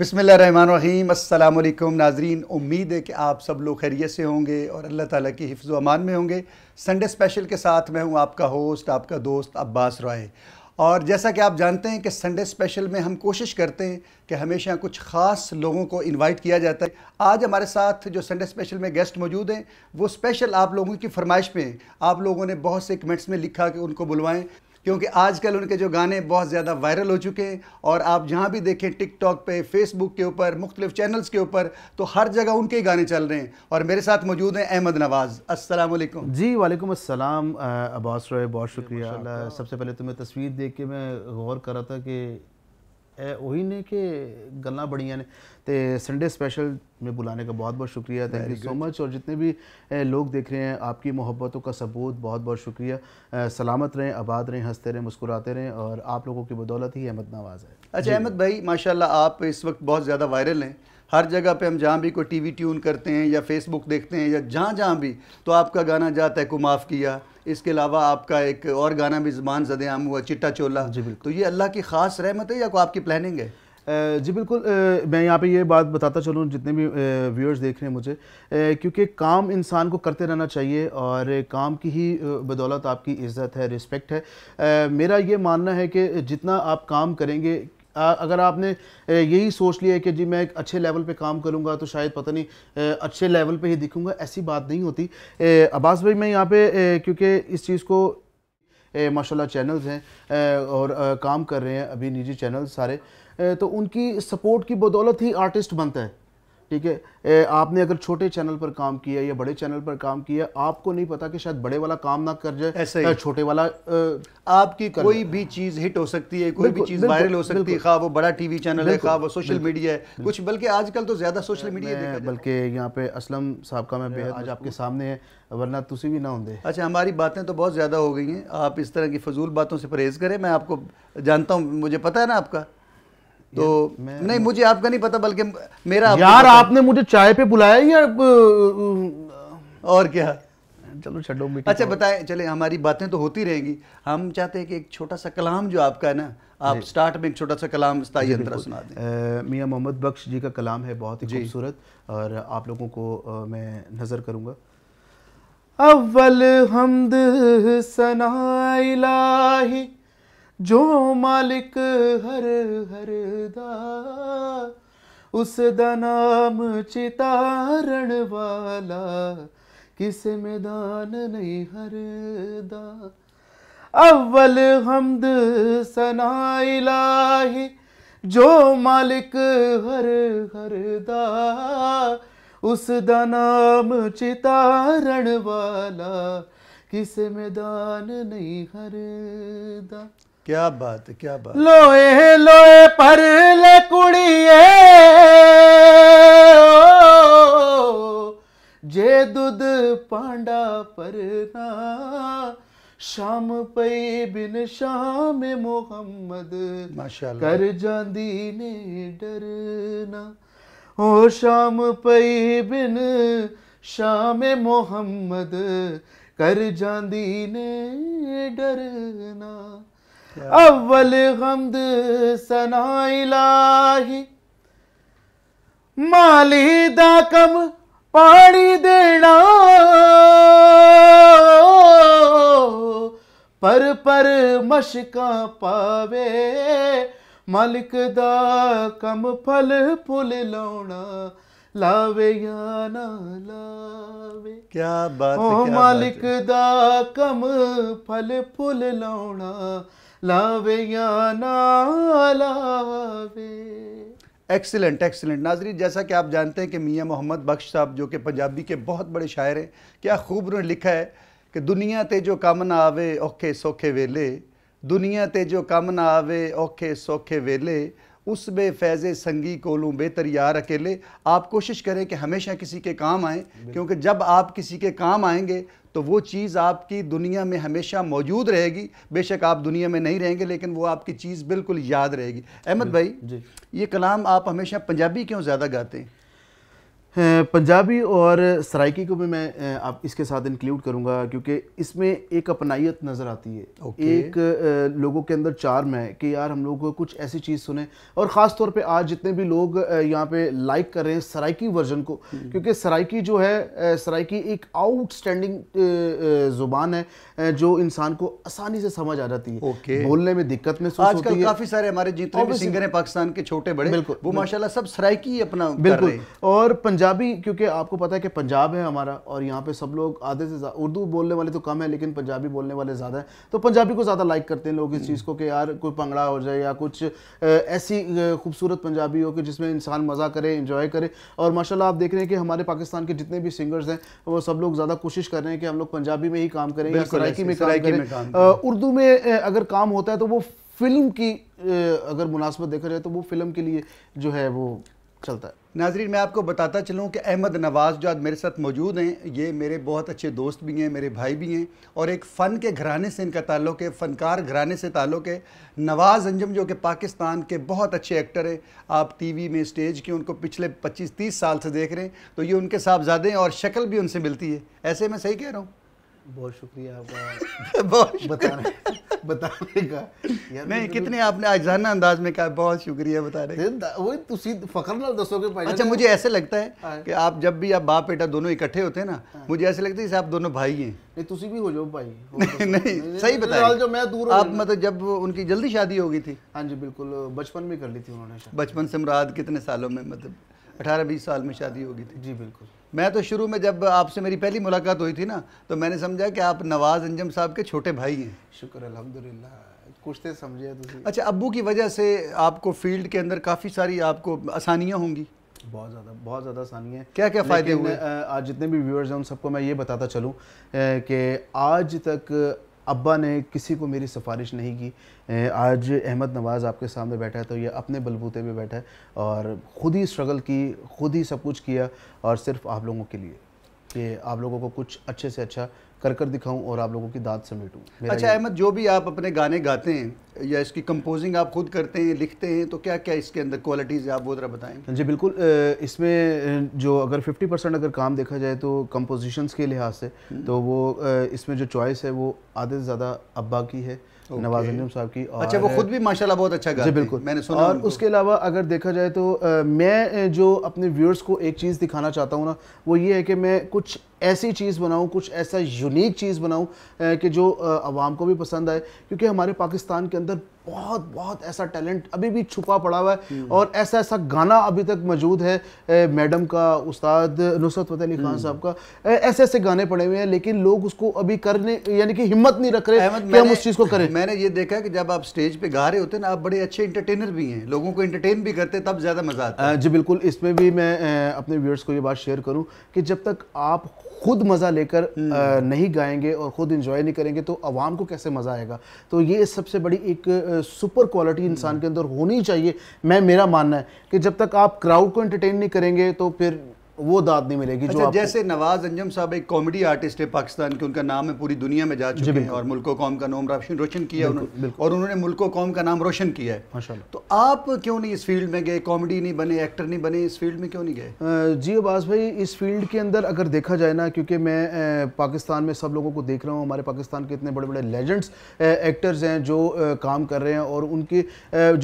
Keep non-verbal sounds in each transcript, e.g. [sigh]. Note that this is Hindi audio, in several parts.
बिसमीम अल्लाम नाजरीन उम्मीद है कि आप सब लोग खैरियत से होंगे और अल्लाह ताला की हिफ्ज़ अमान में होंगे संडे स्पेशल के साथ मैं हूं आपका होस्ट आपका दोस्त अब्बास रॉय और जैसा कि आप जानते हैं कि संडे स्पेशल में हम कोशिश करते हैं कि हमेशा कुछ ख़ास लोगों को इनवाइट किया जाता है आज हमारे साथ जो संडे स्पेशल में गेस्ट मौजूद हैं वो स्पेशल आप लोगों की फरमाइश पे हैं आप लोगों ने बहुत से कमेंट्स में लिखा कि उनको बुलवाएं क्योंकि आजकल उनके जो गाने बहुत ज़्यादा वायरल हो चुके हैं और आप जहाँ भी देखें टिकटॉक पे फेसबुक के ऊपर मुख्तलिफ चैनल्स के ऊपर तो हर जगह उनके ही गाने चल रहे हैं और मेरे साथ मौजूद हैं अहमद नवाज़ असल जी वालेकुम असलम अब्बास रॉय बहुत शुक्रिया सबसे पहले तो मैं तस्वीर देख के मैं गौर कर रहा था कि ਇਹ ਉਹੀ ਨੇ ਕਿ ਗੱਲਾਂ ने ਨੇ संडे स्पेशल में बुलाने का बहुत बहुत शुक्रिया थैंक यू सो मच और जितने भी लोग देख रहे हैं आपकी मोहब्बतों का सबूत बहुत बहुत शुक्रिया सलामत रहें आबाद रहें हंसते रहें मुस्कुराते रहें और आप लोगों की बदौलत ही अहमद नवाज़ है अच्छा अहमद भाई माशा आप इस वक्त बहुत ज़्यादा वायरल हैं हर जगह पे हम जहाँ भी कोई टीवी ट्यून करते हैं या फेसबुक देखते हैं या जहाँ जहाँ भी तो आपका गाना जाता है को माफ़ किया इसके अलावा आपका एक और गाना भी ज़बान जद आम हुआ चिट्टा चोला जी बिल्कुल तो ये अल्लाह की ख़ास रहमत है या को आपकी प्लानिंग है जी बिल्कुल मैं यहाँ पे ये बात बताता चलूँ जितने भी व्यूअर्स देख रहे हैं मुझे क्योंकि काम इंसान को करते रहना चाहिए और काम की ही बदौलत आपकी इज़्ज़त है रिस्पेक्ट है मेरा ये मानना है कि जितना आप काम करेंगे अगर आपने यही सोच लिया है कि जी मैं एक अच्छे लेवल पे काम करूंगा तो शायद पता नहीं अच्छे लेवल पे ही दिखूंगा ऐसी बात नहीं होती अब्बास भाई मैं यहाँ पे क्योंकि इस चीज़ को माशाल्लाह चैनल्स हैं और काम कर रहे हैं अभी निजी चैनल सारे तो उनकी सपोर्ट की बदौलत ही आर्टिस्ट बनता है ठीक है आपने अगर छोटे चैनल पर काम किया या बड़े चैनल पर काम किया आपको नहीं पता कि शायद बड़े वाला काम ना कर जाए ही छोटे वाला आ, आपकी कोई भी चीज हिट हो सकती है कोई भी चीज वायरल हो सकती है हाँ, वो बड़ा टीवी चैनल है हाँ, वो सोशल मीडिया है कुछ बल्कि आजकल तो ज्यादा सोशल मीडिया है बल्कि यहाँ पे असलम साहब का मैं बेहद आज आपके सामने है वरना तुम भी ना होंगे अच्छा हमारी बातें तो बहुत ज्यादा हो गई हैं आप इस तरह की फजूल बातों से परहेज करें मैं आपको जानता हूँ मुझे पता है ना आपका तो नहीं मुझे आपका नहीं पता बल्कि मेरा यार आपने मुझे चाय पे बुलाया या और क्या चलो छो अच्छा बताए चले हमारी बातें तो होती रहेंगी हम चाहते हैं कि एक छोटा सा कलाम जो आपका है ना आप स्टार्ट में एक छोटा सा कलाम स्थाई सुना दें मियाँ मोहम्मद बख्श जी का कलाम है बहुत ही खूबसूरत और आप लोगों को मैं नज़र करूंगा अव्वल हमद सना इलाही जो मालिक हर हर दा उस दा नाम चितारण वाला किस मैदान नहीं हर अव्वल हमद सनाई इलाही जो मालिक हर हर उस दा नाम चितारण वाला किस मैदान नहीं हरदा क्या बात है क्या बात लोए लोए पर ले कुड़िए जे दूध पांडा पर ना शाम पई बिन शाम मोहम्मद कर जांदी ने ना ओ शाम पई बिन शाम मोहम्मद कर जांदी ने डरना अव्वल गमद सना इलाही ਮਾਲੀ ਦਾ ਕੰਮ ਪਾਣੀ ਦੇਣਾ ਪਰ ਪਰ ਮਸ਼ਕਾਂ ਪਾਵੇ ਮਾਲਕ ਦਾ ਕੰਮ ਫਲ ਫੁੱਲ ਲਾਉਣਾ ਲਾਵੇ ਜਾਂ ਨਾ ਲਾਵੇ ਕੀ ਬਾਤ ਹੈ ਮਾਲਕ ਦਾ ਕੰਮ ਫਲ ਫੁੱਲ ਲਾਉਣਾ लावे या ना लावे एक्सीलेंट एक्सीलेंट नाजरी जैसा कि आप जानते हैं कि मियाँ मोहम्मद बख्श साहब जो कि पंजाबी के बहुत बड़े शायर हैं क्या खूब उन्होंने लिखा है कि दुनिया ते जो कम ना आवे औखे सौखे वेले दुनिया ते जो कम ना आवे औखे सौखे वेले उस बे फैज़ संगी लूँ बेहतर यार अकेले आप कोशिश करें कि हमेशा किसी के काम आएँ क्योंकि जब आप किसी के काम आएंगे तो वो चीज़ आपकी दुनिया में हमेशा मौजूद रहेगी बेशक आप दुनिया में नहीं रहेंगे लेकिन वो आपकी चीज़ बिल्कुल याद रहेगी अहमद भाई ये कलाम आप हमेशा पंजाबी क्यों ज़्यादा गाते हैं पंजाबी और सराइकी को भी मैं आप इसके साथ इंक्लूड करूंगा क्योंकि इसमें एक अपनाइत नज़र आती है okay. एक लोगों के अंदर चार में कि यार हम लोग कुछ ऐसी चीज़ सुने और ख़ास तौर पे आज जितने भी लोग यहाँ पे लाइक कर रहे हैं सराइकी वर्जन को हम्म। क्योंकि सराइकी जो है सराइकी एक आउटस्टैंडिंग ज़ुबान है जो इंसान को आसानी से समझ आ जाती है okay. बोलने में दिक्कत में आजकल काफ़ी सारे हमारे जितने भी सिंगर हैं पाकिस्तान के छोटे बड़े बिल्कुल वो माशाला सब सराइकी अपना बिल्कुल और पंजाबी क्योंकि आपको पता है कि पंजाब है हमारा और यहाँ पे सब लोग आधे से उर्दू बोलने वाले तो कम है लेकिन पंजाबी बोलने वाले ज़्यादा हैं तो पंजाबी को ज़्यादा लाइक करते हैं लोग इस चीज़ को कि यार कोई पंगड़ा हो जाए या कुछ ऐसी खूबसूरत पंजाबी हो कि जिसमें इंसान मज़ा करे इंजॉय करे और माशाला आप देख रहे हैं कि हमारे पाकिस्तान के जितने भी सिंगर्स हैं वो सब लोग ज़्यादा कोशिश कर रहे हैं कि हम लोग पंजाबी में ही काम करें या सराइकी में काम करें उर्दू में अगर काम होता है तो वो फिल्म की अगर मुनासबत देखा जाए तो वो फिल्म के लिए जो है वो चलता है नाजरीन मैं आपको बताता चलूँ कि अहमद नवाज़ जो आज मेरे साथ मौजूद हैं ये मेरे बहुत अच्छे दोस्त भी हैं मेरे भाई भी हैं और एक फ़न के घराने से इनका ताल्लुक़ है फ़नकार घराने से ताल्लुक़ है नवाज़ अंजम जो कि पाकिस्तान के बहुत अच्छे एक्टर हैं आप टीवी में स्टेज के उनको पिछले 25-30 साल से देख रहे हैं तो ये उनके साहबजादे हैं और शक्ल भी उनसे मिलती है ऐसे मैं सही कह रहा हूँ बहुत शुक्रिया आपका [laughs] बहुत बताने बताने का यार नहीं कितने आपने आजाना अंदाज में कहा बहुत शुक्रिया बताने रहे तुसी फखर ना दसो के अच्छा मुझे ऐसे लगता है हाँ। कि आप जब भी आप बाप बेटा दोनों इकट्ठे होते हैं ना हाँ। मुझे ऐसे लगता है जैसे आप दोनों भाई हैं नहीं तुसी भी हो जाओ भाई [laughs] नहीं, नहीं सही बताया जो तो मैं दूर आप मतलब जब उनकी जल्दी शादी हो गई थी हाँ जी बिल्कुल बचपन में कर ली थी उन्होंने बचपन से मुराद कितने सालों में मतलब अठारह बीस साल में शादी होगी थी जी बिल्कुल मैं तो शुरू में जब आपसे मेरी पहली मुलाकात हुई थी ना तो मैंने समझा कि आप नवाज़ अंजम साहब के छोटे भाई हैं शुक्र अलहमदिल्ला कुछ तो समझे अच्छा अबू की वजह से आपको फील्ड के अंदर काफ़ी सारी आपको आसानियाँ होंगी बहुत ज़्यादा बहुत ज़्यादा आसानी है क्या क्या फ़ायदे हुए आज जितने भी व्यूअर्स हैं उन सबको मैं ये बताता चलूँ कि आज तक अब्बा ने किसी को मेरी सिफारिश नहीं की आज अहमद नवाज़ आपके सामने बैठा है तो ये अपने बलबूते में बैठा है और ख़ुद ही स्ट्रगल की खुद ही सब कुछ किया और सिर्फ आप लोगों के लिए कि आप लोगों को कुछ अच्छे से अच्छा कर कर दिखाऊं और आप लोगों की से मेटूँ अच्छा अहमद जो भी आप अपने गाने गाते हैं या इसकी कंपोजिंग आप खुद करते हैं लिखते हैं तो क्या क्या इसके अंदर क्वालिटीज़ है आप वो ज़रा बताएँ हाँ जी बिल्कुल इसमें जो अगर 50 परसेंट अगर काम देखा जाए तो कंपोजिशंस के लिहाज से हम्म। तो वो इसमें जो चॉइस है वो आधे से ज़्यादा अब्बा की है नवाज अलीम साहब की और अच्छा वो खुद भी माशाल्लाह बहुत अच्छा गाते जी बिल्कुल मैंने सुना और उसके अलावा अगर देखा जाए तो आ, मैं जो अपने व्यूअर्स को एक चीज़ दिखाना चाहता हूँ ना वो ये है कि मैं कुछ ऐसी चीज़ बनाऊँ कुछ ऐसा यूनिक चीज़ बनाऊँ कि जो आवाम को भी पसंद आए क्योंकि हमारे पाकिस्तान के अंदर बहुत बहुत ऐसा टैलेंट अभी भी छुपा पड़ा हुआ है और ऐसा ऐसा गाना अभी तक मौजूद है ए, मैडम का उस्ताद नुसरत फतेह अली खान हम्म। साहब का ऐसे ऐसे गाने पड़े हुए हैं लेकिन लोग उसको अभी करने यानी कि हिम्मत नहीं रख रहे कि हम उस चीज़ को करें मैंने ये देखा कि जब आप स्टेज पे गा रहे होते हैं ना आप बड़े अच्छे इंटरटेनर भी हैं लोगों को इंटरटेन भी करते तब ज़्यादा मज़ा आता है जी बिल्कुल इसमें भी मैं अपने व्यूअर्स को ये बात शेयर करूँ कि जब तक आप खुद मज़ा लेकर हम्म। नहीं गाएंगे और ख़ुद इंजॉय नहीं करेंगे तो आवाम को कैसे मज़ा आएगा तो ये सबसे बड़ी एक सुपर क्वालिटी इंसान के अंदर होनी चाहिए मैं मेरा मानना है कि जब तक आप क्राउड को एंटरटेन नहीं करेंगे तो फिर वो दाद नहीं मिलेगी अच्छा, जो जैसे नवाज अंजम साहब एक कॉमेडी आर्टिस्ट है पाकिस्तान के उनका नाम है पूरी दुनिया में जा चुके हैं और मुल्को कौम का नाम रोशन रोशन किया उन्होंने और उन्होंने मुल्को कौम का नाम रोशन किया है तो आप क्यों नहीं इस फील्ड में गए कॉमेडी नहीं बने एक्टर नहीं बने इस फील्ड में क्यों नहीं गए जी अब्बास भाई इस फील्ड के अंदर अगर देखा जाए ना क्योंकि मैं पाकिस्तान में सब लोगों को देख रहा हूँ हमारे पाकिस्तान के इतने बड़े बड़े लेजेंड्स एक्टर्स हैं जो काम कर रहे हैं और उनके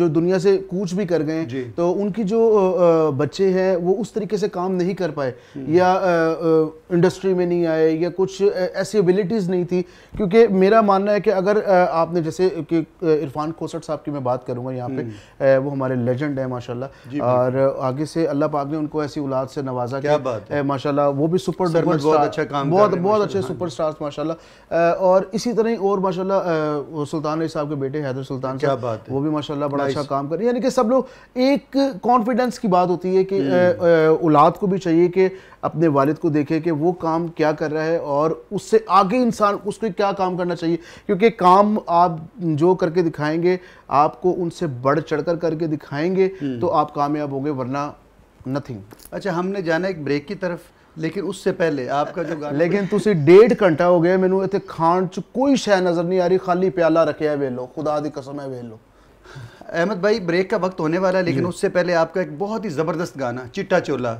जो दुनिया से कूच भी कर गए तो उनकी जो बच्चे हैं वो उस तरीके से काम नहीं कर कर पाए या इंडस्ट्री में नहीं आए या कुछ ऐसी एबिलिटीज़ नहीं थी क्योंकि मेरा मानना है कि अगर आपने जैसे कि इरफान खोसट साहब की मैं बात करूँगा यहाँ पे हम्म। वो हमारे लेजेंड है माशाल्लाह और आगे से अल्लाह पाक ने उनको ऐसी औलाद से नवाजा क्या माशाल्लाह वो भी सुपर डरमट बहुत अच्छा काम बहुत बहुत अच्छे सुपर स्टार माशाल्लाह और इसी तरह ही और माशाल्लाह सुल्तान अली साहब के बेटे हैदर सुल्तान साहब वो भी माशाल्लाह बड़ा अच्छा काम कर रहे हैं यानी कि सब लोग एक कॉन्फिडेंस की बात होती है कि हम्म। औलाद को भी चाहिए चाहिए कि अपने वालिद को देखे कि वो काम क्या कर रहा है और उससे आगे इंसान उसको क्या काम करना चाहिए क्योंकि काम आप जो करके दिखाएंगे आपको उनसे बढ़ चढ़ कर करके दिखाएंगे हम्म। तो आप कामयाब होंगे वरना नथिंग अच्छा हमने जाना एक ब्रेक की तरफ लेकिन उससे पहले आपका जो ਜੋ ਗਾਣਾ ਲੇਕਿਨ ਤੁਸੀਂ ਡੇਢ ਘੰਟਾ ਹੋ ਗਿਆ ਮੈਨੂੰ ਇੱਥੇ ਖਾਣ ਚ ਕੋਈ ਸ਼ੈ ਨਜ਼ਰ ਨਹੀਂ ਆ ਰਹੀ ਖਾਲੀ ਪਿਆਲਾ ਰੱਖਿਆ ਵੇਖ ਲੋ ਖੁਦਾ ਦੀ ਕਸਮ ਹੈ ਵੇਖ ਲੋ अहमद भाई ब्रेक का वक्त होने वाला है लेकिन उससे पहले आपका एक बहुत ही ज़बरदस्त गाना चिट्टा चोला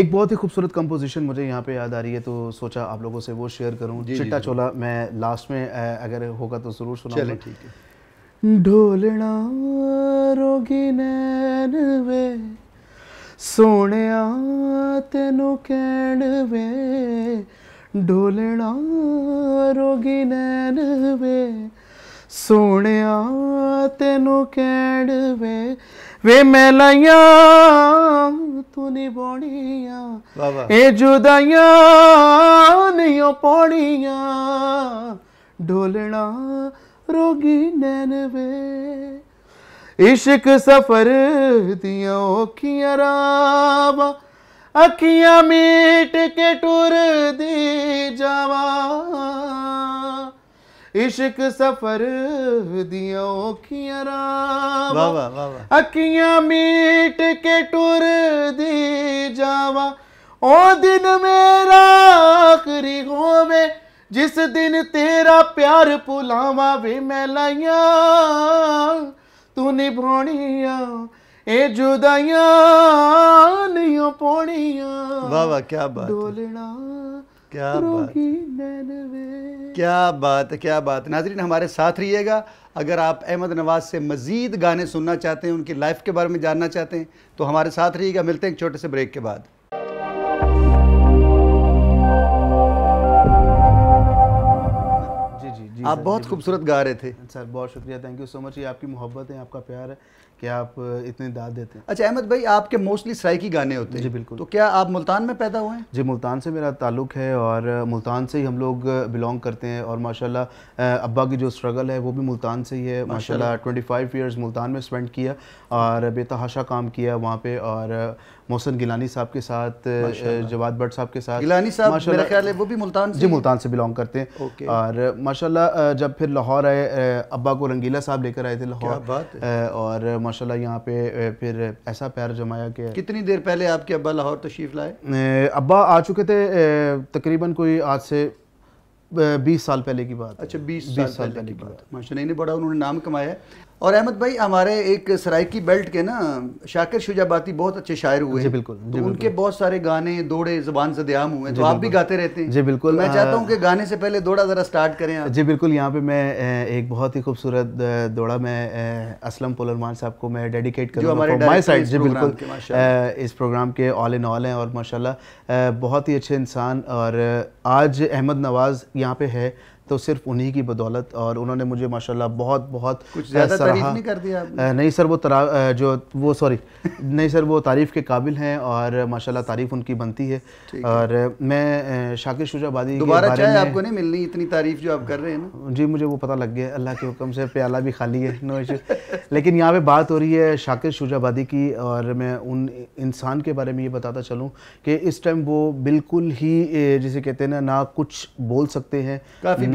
एक बहुत ही खूबसूरत कंपोजिशन मुझे यहाँ पे याद आ रही है तो सोचा आप लोगों से वो शेयर करूँ चिट्टा चोला मैं लास्ट में अगर होगा तो ज़रूर सुना ठीक है ढोलना रोगी नैन वे सोने तेनू कैन वे ढोलना रोगी नैन वे सोने तेनू कैन वे वे मैलाया तूने बोड़िया ए जुदाया नहीं पौड़िया ढोलना रोगी नैन वे इश्क सफर दिया ओखिया रावा अखियां मीट के टूर दी जावा इश्क सफर दिया अखियां अखियां मीट के टुर दी जावा ओ दिन मेरा आखिरी होवे जिस दिन तेरा प्यार भुलावा वे मैं लाइया तू निभानिया ए जुदाइया नहीं पौनिया वाह वाह क्या बात डोलना क्या बात क्या बात है क्या बात नाजरीन हमारे साथ रहिएगा अगर आप अहमद नवाज से मज़ीद गाने सुनना चाहते हैं उनकी लाइफ के बारे में जानना चाहते हैं तो हमारे साथ रहिएगा मिलते हैं एक छोटे से ब्रेक के बाद जी जी जी आप बहुत खूबसूरत गा रहे थे सर बहुत शुक्रिया थैंक यू सो मच ये आपकी मोहब्बत है आपका प्यार है कि आप इतने दाद देते हैं अच्छा अहमद भाई आपके मोस्टली सराइकी गाने होते हैं जी बिल्कुल तो क्या आप मुल्तान में पैदा हुए हैं जी मुल्तान से मेरा ताल्लुक़ है और मुल्तान से ही हम लोग बिलोंग करते हैं और माशाल्लाह अब्बा की जो स्ट्रगल है वो भी मुल्तान से ही है माशाल्लाह 25 फाइव ईयर्स मुल्तान में स्पेंड किया और बेतहाशा काम किया वहाँ पर और मोहसन गिलानी साहब के साथ जवाद भट्ट साहब के साथ गिलानी साहब मेरा ख्याल है वो भी मुल्तान से जी मुल्तान से बिलोंग करते हैं और माशाल्लाह जब फिर लाहौर आए अब्बा को रंगीला साहब लेकर आए थे लाहौर और माशाल्लाह यहाँ पे फिर ऐसा प्यार जमाया कि कितनी देर पहले आपके अब्बा लाहौर तशरीफ़ लाए अब्बा आ चुके थे तकरीबन कोई आज से बीस साल पहले की बात अच्छा बीस साल, साल पहले, पहले की बात माशा इन्हें बड़ा उन्होंने नाम कमाया और अहमद भाई हमारे एक सरायकी बेल्ट के ना शाकिर शुजाबाती बहुत अच्छे शायर हुए जी बिल्कुल तो जी उनके बिल्कुल। बहुत सारे गाने दौड़े जबान से दयाम हुए तो आप भी गाते रहते हैं जी बिल्कुल तो मैं चाहता हूँ कि गाने से पहले दौड़ा ज़रा स्टार्ट करें आप जी बिल्कुल यहाँ पे मैं एक बहुत ही खूबसूरत दौड़ा मैं असलम पुलरमान साहब को मैं डेडिकेट करूँगा साइड जी बिल्कुल इस प्रोग्राम के ऑल इन ऑल हैं और माशाला बहुत ही अच्छे इंसान और आज अहमद नवाज़ यहाँ पे है तो सिर्फ उन्हीं की बदौलत और उन्होंने मुझे माशाल्लाह बहुत बहुत कुछ ज़्यादा तारीफ नहीं कर दिया आपने? नहीं सर वो तरा जो वो सॉरी [laughs] नहीं सर वो तारीफ़ के काबिल हैं और माशाल्लाह तारीफ़ उनकी बनती है और मैं शाकिर शुजाबादी दोबारा चाहे आपको नहीं मिलनी इतनी तारीफ़ जो आप कर रहे हैं ना जी मुझे वो पता लग गया अल्लाह के हुक्म से प्याला भी खाली है नो इशू लेकिन यहाँ पर बात हो रही है शाकिर शुजाबादी की और मैं उन इंसान के बारे में ये बताता चलूँ कि इस टाइम वो बिल्कुल ही जिसे कहते हैं ना ना कुछ बोल सकते हैं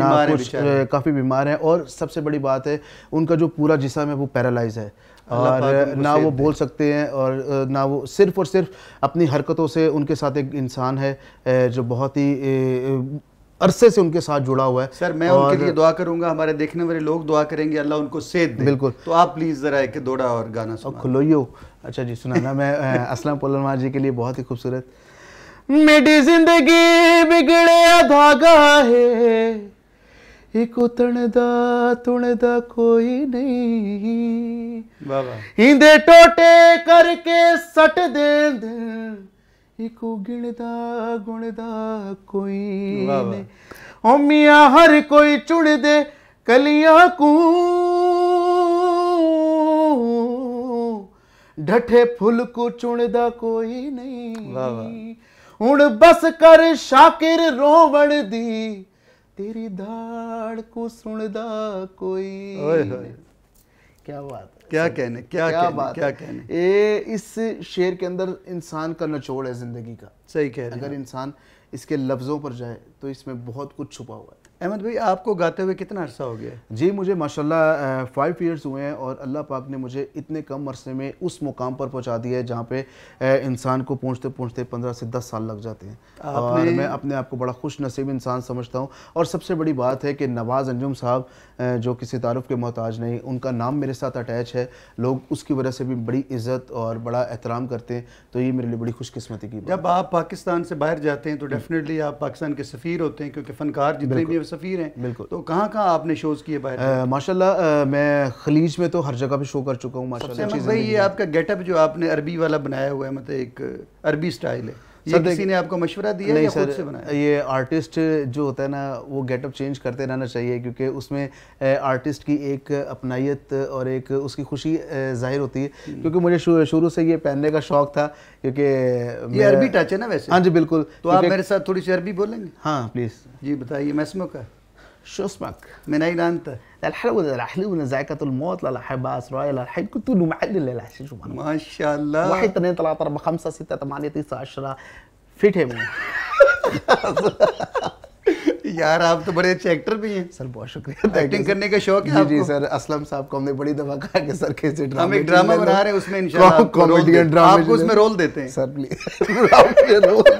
ना हाँ, बीमार कुछ काफ़ी बीमार हैं और सबसे बड़ी बात है उनका जो पूरा जिसम है वो पैरालाइज है और ना वो बोल सकते हैं और ना वो सिर्फ और सिर्फ अपनी हरकतों से उनके साथ एक इंसान है जो बहुत ही अरसे से उनके साथ जुड़ा हुआ है सर मैं और... उनके लिए दुआ करूंगा हमारे देखने वाले लोग दुआ करेंगे अल्लाह उनको सेहत दे बिल्कुल तो आप प्लीज़ ज़रा एक दौड़ा और गाना सुना खुलोइयो अच्छा जी सुनाना मैं [laughs] असलम पोलमा जी के लिए बहुत ही खूबसूरत मेरी जिंदगी बिगड़े अधागा है ਇਕ ਦਾ ਤੁਣ ਤੁਣਦਾ ਕੋਈ ਨਹੀਂ ਵਾ ਹਿੰਦੇ ਟੋਟੇ ਕਰਕੇ ਸੱਟ ਉਗਣ ਦਾ ਗਿਣਦਾ ਗੁਣਦਾ ਕੋਈ ਨਹੀਂ ਓ ਮੀਆਂ ਹਰ ਕੋਈ ਦੇ ਕਲੀਆਂ ਕੂ ਢਠੇ ਫੁੱਲ ਕੋ ਚੁਣਦਾ ਕੋਈ ਨਹੀਂ ਵਾ ਵਾ ਹੁਣ ਬਸ ਕਰ ਸ਼ਾਕਿਰ ਰੋਵਣ ਦੀ तेरी धाड़ को सुनदा कोई क्या बात क्या कहने क्या, क्या बात क्या कहने ये इस शेर के अंदर इंसान का नचोड़ है जिंदगी का सही कह रहे अगर इंसान इसके लफ्जों पर जाए तो इसमें बहुत कुछ छुपा हुआ है अहमद भाई आपको गाते हुए कितना अर्सा हो गया जी मुझे माशाल्लाह फ़ाइव इयर्स हुए हैं और अल्लाह पाक ने मुझे इतने कम अरसे में उस मुकाम पर पहुंचा दिया है जहाँ पे इंसान को पहुंचते पहुंचते पंद्रह से दस साल लग जाते हैं और मैं अपने आप को बड़ा खुश नसीब इंसान समझता हूँ और सबसे बड़ी बात है कि नवाज़ अंजुम साहब जो किसी तारफ़ के मोहताज नहीं उनका नाम मेरे साथ अटैच है लोग उसकी वजह से भी बड़ी इज़्ज़त और बड़ा एहतराम करते हैं तो ये मेरे लिए बड़ी खुशकस्मती की जब आप पाकिस्तान से बाहर जाते हैं तो डेफ़िनेटली हम्म। आप पाकिस्तान के सफ़ीर होते हैं क्योंकि फ़नकार जितने भी सफ़ीर हैं बिल्कुल तो कहाँ कहाँ आपने शोज़ किए बाहर माशाल्लाह मैं खलीज में तो हर जगह पे शो कर चुका हूँ माशाल्लाह भाई ये आपका गेटअप जो आपने अरबी वाला बनाया हुआ है मतलब एक अरबी स्टाइल है ये किसी ने आपको मशवरा दिया नहीं या सर से बनाया? ये आर्टिस्ट जो होता है ना वो गेटअप चेंज करते रहना चाहिए क्योंकि उसमें आर्टिस्ट की एक अपनाइत और एक उसकी खुशी जाहिर होती है हम्म। क्योंकि मुझे शुरू से ये पहनने का शौक था क्योंकि ये अरबी टच है ना वैसे हाँ जी बिल्कुल तो आप मेरे साथ थोड़ी सी अरबी बोलेंगे हाँ प्लीज़ जी बताइए मैसमो का شو اسمك؟ من أين أنت؟ الحلو ده الحلو ده ذائقة الموت للأحبة أسرائيل للحين كنت إنه معلل شو ما شاء الله واحد اثنين ثلاثة أربعة خمسة ستة ثمانية تسعة عشرة فيتهم [laughs] यार आप तो बड़े अच्छे एक्टर भी हैं सर बहुत शुक्रिया एक्टिंग करने का शौक है जी सर असलम साहब को हमने बड़ी दफा कहा कि सर कैसे ड्रामा हम एक ड्रामा बना रहे हैं उसमें इंशाल्लाह कॉमेडी एंड ड्रामा आपको उसमें रोल देते हैं सर [laughs] प्लीज रोल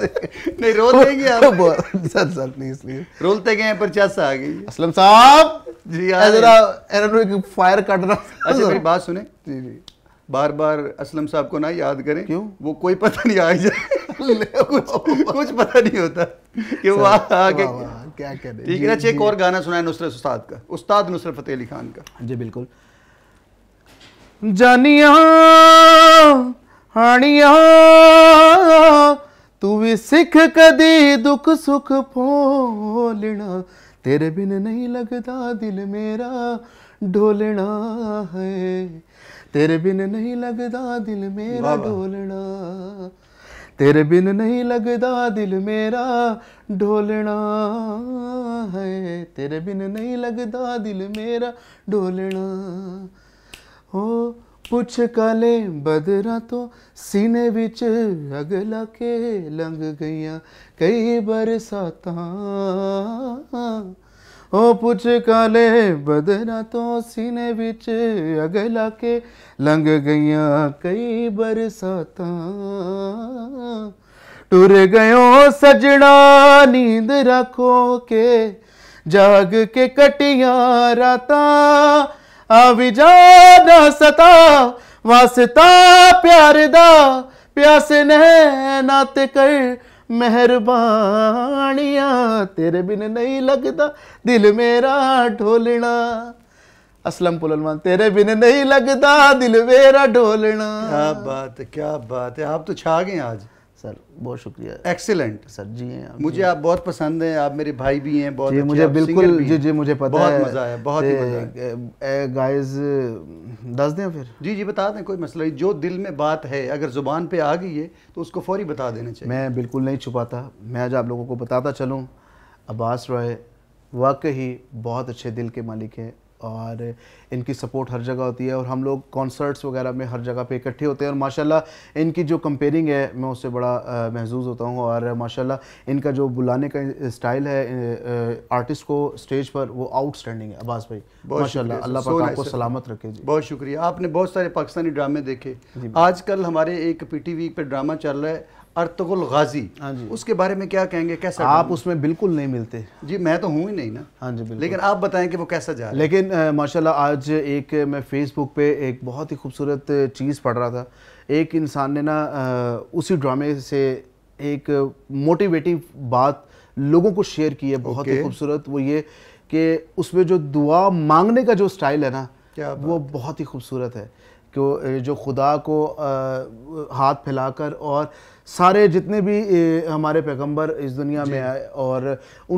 नहीं रोल देंगे आप सर सर प्लीज प्लीज रोलते गए पर चाचा आ गई असलम साहब जी जरा फायर काट रहा अच्छा मेरी बात सुने जी जी बार बार असलम साहब को ना याद करें क्यों वो कोई पता नहीं आ जाए [laughs] कुछ कुछ पता नहीं होता कि वो गए क्या करें ठीक है ना चेक अच्छा और गाना सुनाए नुसरत उस्ताद का उस्ताद नुसरत फतेह अली खान का जी बिल्कुल जानिया हानिया तू भी सिख कदी दुख सुख भोलना तेरे बिन नहीं लगता दिल मेरा ढोलना है तेरे बिन नहीं लगता दिल मेरा ढोलना ਤੇਰੇ ਬਿਨ ਨਹੀਂ ਲੱਗਦਾ ਦਿਲ ਮੇਰਾ ਢੋਲਣਾ ਹੈ ਤੇਰੇ ਬਿਨ ਨਹੀਂ ਲੱਗਦਾ ਦਿਲ ਮੇਰਾ ਢੋਲਣਾ ਹੋ ਪੁੱਛ ਕਲੇ ਬਦਰਾ ਤੋਂ ਸੀਨੇ ਵਿੱਚ ਅਗ ਲਾ ਕੇ ਲੰਘ ਗਈਆਂ ਕਈ ਬਰਸਾਤਾਂ ਉਹ ਪੁੱਛ ਕਾਲੇ ਬਦਨਾ ਤੋਂ ਸੀਨੇ ਵਿੱਚ ਅਗਲਾ ਕੇ ਲੰਘ ਗਈਆਂ ਕਈ ਬਰਸਾਤਾਂ ਟੁਰ ਗਇਓ ਸਜਣਾ ਨੀਂਦ ਰੱਖੋ ਕੇ ਜਾਗ ਕੇ ਕਟੀਆਂ ਰਾਤਾਂ ਆ ਵਿਜਾਨਾ ਸਤਾ ਵਸਤਾ ਪਿਆਰ ਦਾ ਪਿਆਸ ਨੇ ਤੇ ਕਰ मेहरबानिया तेरे बिन नहीं लगता दिल मेरा ढोलना असलम पुलमान तेरे बिन नहीं लगता दिल मेरा ढोलना क्या बात क्या बात है आप तो छा गए आज सर बहुत शुक्रिया एक्सेलेंट सर जी हैं मुझे आप बहुत पसंद हैं आप मेरे भाई भी हैं बहुत जी, मुझे बिल्कुल जी जी मुझे पता बहुत है मज़ा है बहुत ही मज़ा गाइस दस दें फिर जी जी बता दें कोई मसला नहीं जो दिल में बात है अगर ज़ुबान पे आ गई है तो उसको फौरी बता देना चाहिए मैं बिल्कुल नहीं छुपाता मैं आज आप लोगों को बताता चलूँ अब्बास रॉय वाकई बहुत अच्छे दिल के मालिक हैं और इनकी सपोर्ट हर जगह होती है और हम लोग कॉन्सर्ट्स वगैरह में हर जगह पे इकट्ठे होते हैं और माशाल्लाह इनकी जो कंपेयरिंग है मैं उससे बड़ा महजूज होता हूँ और माशाल्लाह इनका जो बुलाने का स्टाइल है आर्टिस्ट को स्टेज पर वो आउटस्टैंडिंग है अब्बास भाई माशाल्लाह अल्लाह पाक आपको सलामत रखे जी बहुत शुक्रिया आपने बहुत सारे पाकिस्तानी ड्रामे देखे आजकल हमारे एक वी पर ड्रामा चल रहा है अर्तगुल गाजी हाँ उसके बारे में क्या कहेंगे कैसा आप उसमें बिल्कुल नहीं मिलते जी मैं तो हूँ ही नहीं ना हाँ जी लेकिन आप बताएं कि वो कैसा जा रहा लेकिन माशाल्लाह आज एक मैं फेसबुक पे एक बहुत ही खूबसूरत चीज़ पढ़ रहा था एक इंसान ने ना उसी ड्रामे से एक मोटिवेटिव बात लोगों को शेयर की है बहुत ही खूबसूरत वो ये कि उसमें जो दुआ मांगने का जो स्टाइल है ना वो बहुत ही खूबसूरत है जो खुदा को हाथ फैलाकर और सारे जितने भी हमारे पैगंबर इस दुनिया में आए और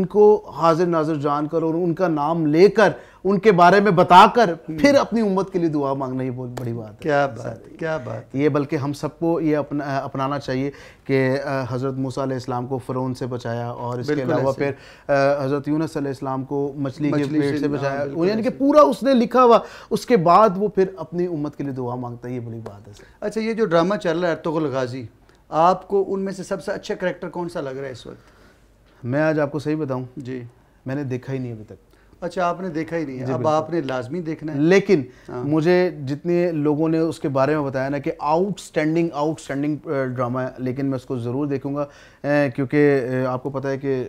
उनको हाजिर नाजिर जानकर और उनका नाम लेकर उनके बारे में बताकर हम्म। फिर अपनी उम्मत के लिए दुआ मांगना ही बहुत बड़ी बात है क्या बात क्या बात ये बल्कि हम सबको ये अपना अपनाना चाहिए कि हज़रत मूसा इस्लाम को फ़रौन से बचाया और इसके अलावा फिर हज़रत यूनस इस्लाम को मछली के पेट से बचाया हाँ, यानी कि पूरा उसने लिखा हुआ उसके बाद वो फिर अपनी उम्मत के लिए दुआ मांगता है ये बड़ी बात है अच्छा ये जो ड्रामा चल रहा है अरतुल गाजी आपको उनमें से सबसे अच्छा करेक्टर कौन सा लग रहा है इस वक्त मैं आज आपको सही बताऊं जी मैंने देखा ही नहीं अभी तक अच्छा आपने देखा ही नहीं अब आपने लाजमी देखना है लेकिन आ, हाँ। मुझे जितने लोगों ने उसके बारे में बताया ना कि आउटस्टैंडिंग आउटस्टैंडिंग ड्रामा है लेकिन मैं उसको ज़रूर देखूंगा क्योंकि आपको पता है कि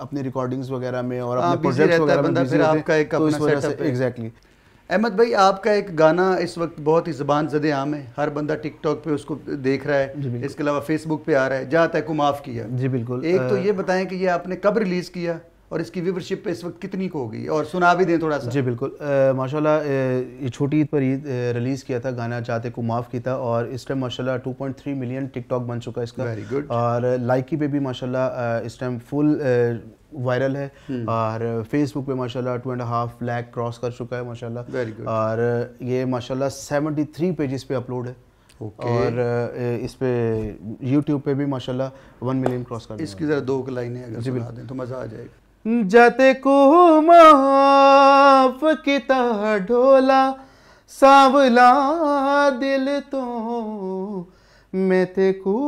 अपनी रिकॉर्डिंग्स वगैरह में और अपने प्रोजेक्ट्स वगैरह में बिजी रहते हैं तो इस एग्जैक्टली अहमद भाई आपका एक गाना इस वक्त बहुत ही ज़बान जद आम है हर बंदा टिकटॉक पे उसको देख रहा है इसके अलावा फेसबुक पे आ रहा है जहाँ तक को माफ़ किया जी बिल्कुल एक तो ये बताएं कि ये आपने कब रिलीज़ किया और इसकी व्यूवरशिप इस वक्त कितनी को होगी और सुना भी दें थोड़ा सा जी बिल्कुल माशाल्लाह ये छोटी ईद पर ईद रिलीज़ किया था गाना चाहते को माफ़ किया था और इस टाइम माशाल्लाह 2.3 मिलियन टिकटॉक बन चुका है इसका वेरी गुड और लाइकी पे भी माशाल्लाह इस टाइम फुल वायरल है हम्म। और फेसबुक पे माशाल्लाह two and half lakh cross कर चुका है माशाल्लाह वेरी गुड और ये माशाल्लाह सेवेंटी थ्री पेजेस पे अपलोड है Okay. और इस पे यूट्यूब पे भी माशाल्लाह वन मिलियन क्रॉस कर इसकी ज़रा दो लाइनें अगर जी दें तो मज़ा आ जाएगा जतेको माफ किता ढोला सावला दिल तो मैं को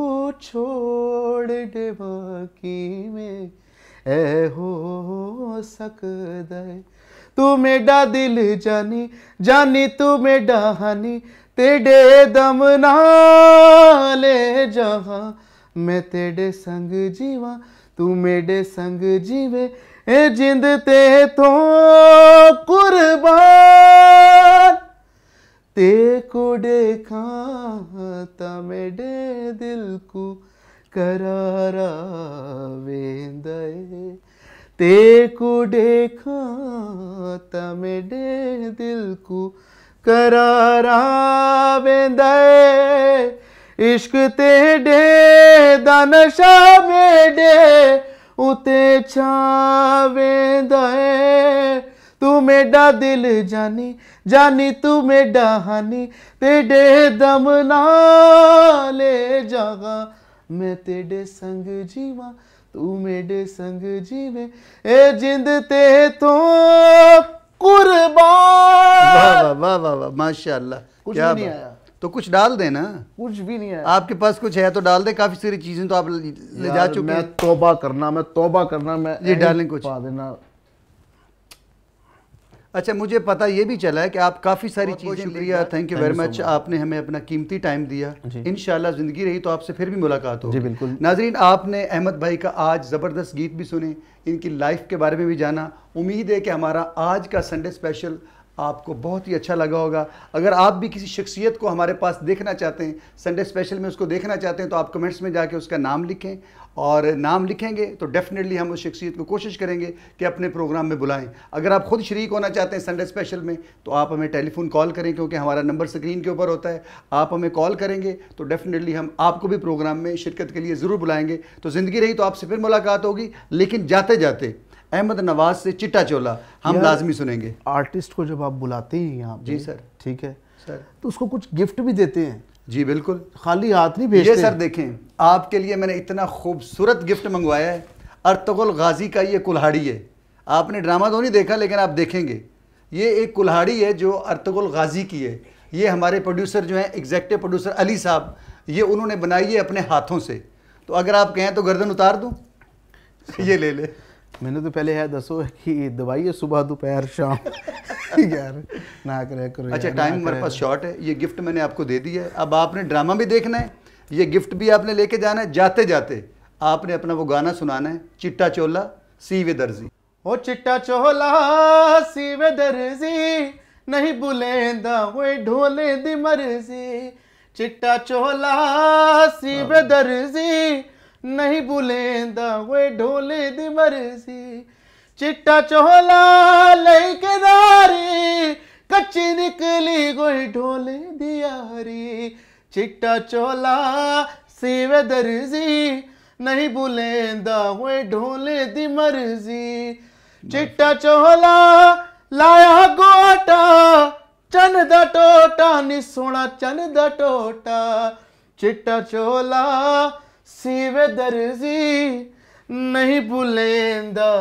छोड़ दे बाकी में ए हो सकद है तू मेरा दिल जानी जानी तू मेडा हानी तेरे दम नाले जहाँ मैं तेरे संग जीवा ਤੂੰ ਮੇਰੇ ਸੰਗ ਜੀਵੇ ਇਹ ਜਿੰਦ ਤੇ ਤੋਂ ਕੁਰਬਾਨ ਤੇ ਕੁੜੇ ਖਾਂ ਤਾ ਮੇਰੇ ਦਿਲ ਕੋ ਕਰਾਰਾ ਵੇਂਦੇ ਤੇ ਕੁੜੇ ਖਾਂ ਤਾ ਮੇਰੇ ਦਿਲ ਕੋ ਕਰਾਰਾ ਵੇਂਦੇ इश्क ते डे दा नशा डे उते छावे दए तू मेडा दिल जानी जानी तू मेडा हानी ते डे दम ना ले जागा मैं तेडे संग जीवा तू मेडे संग जीवे ए जिंद ते तो कुर्बान वाह वाह वाह वाह माशाल्लाह कुछ नहीं आया तो कुछ डाल देना कुछ भी नहीं है आपके पास कुछ है तो डाल दे काफी सारी चीजें तो आप ले जा चुके हैं तोबा करना मैं तोबा करना मैं ये डालें कुछ देना अच्छा मुझे पता ये भी चला है कि आप काफ़ी सारी चीज़ें शुक्रिया थैंक यू वेरी मच आपने हमें अपना कीमती टाइम दिया इन ज़िंदगी रही तो आपसे फिर भी मुलाकात हो जी बिल्कुल नाजरीन आपने अहमद भाई का आज ज़बरदस्त गीत भी सुने इनकी लाइफ के बारे में भी जाना उम्मीद है कि हमारा आज का संडे स्पेशल आपको बहुत ही अच्छा लगा होगा अगर आप भी किसी शख्सियत को हमारे पास देखना चाहते हैं संडे स्पेशल में उसको देखना चाहते हैं तो आप कमेंट्स में जाके उसका नाम लिखें और नाम लिखेंगे तो डेफ़िनेटली हम उस शख्सियत को कोशिश करेंगे कि अपने प्रोग्राम में बुलाएं अगर आप ख़ुद शरीक होना चाहते हैं संडे स्पेशल में तो आप हमें टेलीफोन कॉल करें क्योंकि हमारा नंबर स्क्रीन के ऊपर होता है आप हमें कॉल करेंगे तो डेफ़िनेटली हम आपको भी प्रोग्राम में शिरकत के लिए ज़रूर बुलाएंगे तो ज़िंदगी रही तो आपसे फिर मुलाकात होगी लेकिन जाते जाते अहमद नवाज से चिट्टा चोला हम लाजमी सुनेंगे आर्टिस्ट को जब आप बुलाते हैं यहाँ जी सर ठीक है सर तो उसको कुछ गिफ्ट भी देते हैं जी बिल्कुल खाली हाथ नहीं भेजते ये सर देखें आपके लिए मैंने इतना खूबसूरत गिफ्ट मंगवाया है अरतगुल गाजी का ये कुल्हाड़ी है आपने ड्रामा तो नहीं देखा लेकिन आप देखेंगे ये एक कुल्हाड़ी है जो अरतगुल गाजी की है ये हमारे प्रोड्यूसर जो हैं एग्जैक्टिव प्रोड्यूसर अली साहब ये उन्होंने बनाई है अपने हाथों से तो अगर आप कहें तो गर्दन उतार दूँ ये ले ले मैंने तो पहले है दसो कि दवाई है सुबह दोपहर शाम [laughs] यार ना करे करो अच्छा टाइम मेरे पास शॉर्ट है ये गिफ्ट मैंने आपको दे दी है अब आपने ड्रामा भी देखना है ये गिफ्ट भी आपने लेके जाना है जाते जाते आपने अपना वो गाना सुनाना है चिट्टा चोला सीवे दर्जी ओ चिट्टा चोला सीवे दर्जी नहीं बुलेंदा ढोले दी मर्जी चिट्टा चोला सीवे हाँ। दर्जी नहीं भूलेंदा वे ढोले दी मरसी चिट्टा चोला लई के दारी कच्ची निकली कोई ढोले दियारी चिट्टा चोला सीवे दर्जी नहीं भूलेंदा वे ढोले दी मर्जी चिट्टा चोला लाया गोटा चन दा टोटा नी सोना चन दा टोटा चिट्टा चोला ਸੀਵੇ ਦਰਜ਼ੀ ਨਹੀਂ ਭੁਲੇਂਦਾ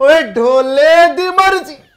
ਓਏ ਢੋਲੇ ਦੀ ਮਰਜ਼ੀ